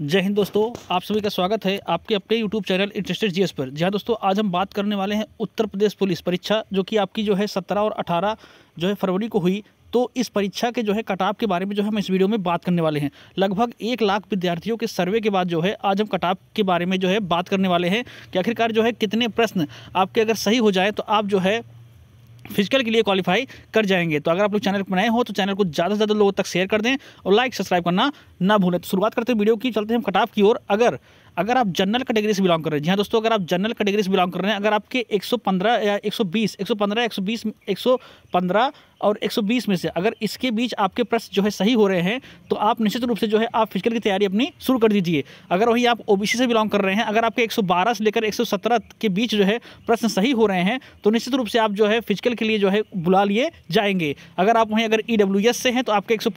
जय हिंद दोस्तों आप सभी का स्वागत है आपके अपने यूट्यूब चैनल इंटरेस्टेड जीएस पर जहाँ दोस्तों आज हम बात करने वाले हैं उत्तर प्रदेश पुलिस परीक्षा जो कि आपकी जो है सत्रह और अठारह जो है फरवरी को हुई तो इस परीक्षा के जो है कटाप के बारे में जो है हम इस वीडियो में बात करने वाले हैं लगभग एक लाख विद्यार्थियों के सर्वे के बाद जो है आज हम कटाप के बारे में जो है बात करने वाले हैं कि आखिरकार जो है कितने प्रश्न आपके अगर सही हो जाए तो आप जो है फिजिकल के लिए क्वालिफाई कर जाएंगे तो अगर आप लोग चैनल पर नए हो तो चैनल को ज़्यादा से ज़्यादा लोगों तक शेयर कर दें और लाइक सब्सक्राइब करना ना भूलें तो शुरुआत करते हैं वीडियो की चलते हैं हम कटाव की ओर अगर अगर आप जनरल कैटेगरी से बिलोंग कर रहे हैं जी हाँ दोस्तों अगर आप जनरल कैटेगरी से बिलोंग कर रहे हैं अगर आपके 115 या 120 115 120 115 और 120 में से अगर इसके बीच आपके प्रश्न जो है सही हो रहे हैं तो आप निश्चित रूप से जो है आप फिजिकल की तैयारी अपनी शुरू कर दीजिए अगर वही आप ओबीसी से बिलोंग कर रहे हैं अगर आपके 112 से लेकर 117 के बीच जो है प्रश्न सही हो रहे हैं तो निश्चित रूप से आप जो है फिजिकल के लिए जो है बुला लिए जाएंगे अगर आप वहीं अगर ई e से हैं तो आपके एक से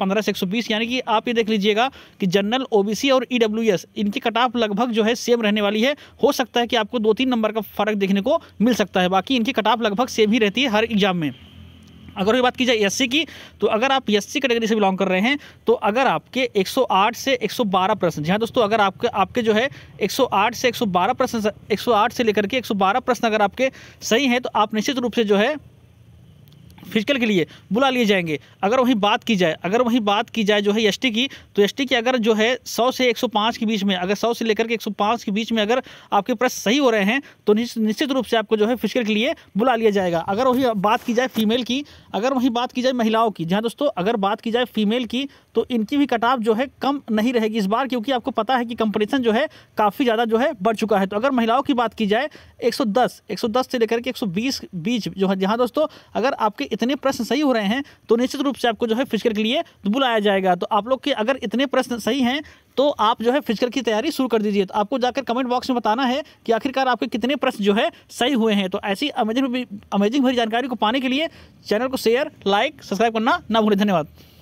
एक यानी कि आप ये देख लीजिएगा कि जनरल ओ और ई e इनकी कट ऑफ लगभग जो है सेम रहने वाली है हो सकता है कि आपको दो तीन नंबर का फर्क देखने को मिल सकता है बाकी इनकी कट ऑफ लगभग सेम ही रहती है हर एग्जाम में अगर ये बात की जाए एस की तो अगर आप एस सी कैटेगरी से बिलोंग कर रहे हैं तो अगर आपके 108 से 112 प्रश्न जी हाँ दोस्तों अगर आपके आपके जो है 108 से 112 प्रश्न 108 से लेकर के 112 प्रश्न अगर आपके सही हैं तो आप निश्चित रूप से जो है फिजिकल के लिए बुला लिए जाएंगे अगर वहीं बात की जाए अगर वहीं बात की जाए जो है एस की तो एस की अगर जो है सौ से एक के बीच में अगर सौ से लेकर के एक के बीच में अगर आपके प्रश्न सही हो रहे हैं तो निश्चित रूप से आपको जो है फिजिकल के लिए बुला लिया जाएगा अगर वहीं बात की जाए फीमेल की अगर वहीं बात की जाए महिलाओं की जहाँ दोस्तों अगर बात की जाए फीमेल की तो इनकी भी कटाव जो है कम नहीं रहेगी इस बार क्योंकि आपको पता है कि कंपटीशन जो है काफ़ी ज़्यादा जो है बढ़ चुका है तो अगर महिलाओं की बात की जाए 110 110 से लेकर के 120 बीच जो है जहाँ दोस्तों अगर आपके इतने प्रश्न सही हो रहे हैं तो निश्चित रूप से आपको जो है फिजिकल के लिए बुलाया जाएगा तो आप लोग के अगर इतने प्रश्न सही हैं तो आप जो है फिजिकल की तैयारी शुरू कर दीजिए तो आपको जाकर कमेंट बॉक्स में बताना है कि आखिरकार आपके कितने प्रश्न जो है सही हुए हैं तो ऐसी अमेजिंग अमेजिंग भरी जानकारी को पाने के लिए चैनल को शेयर लाइक सब्सक्राइब करना ना भूलें धन्यवाद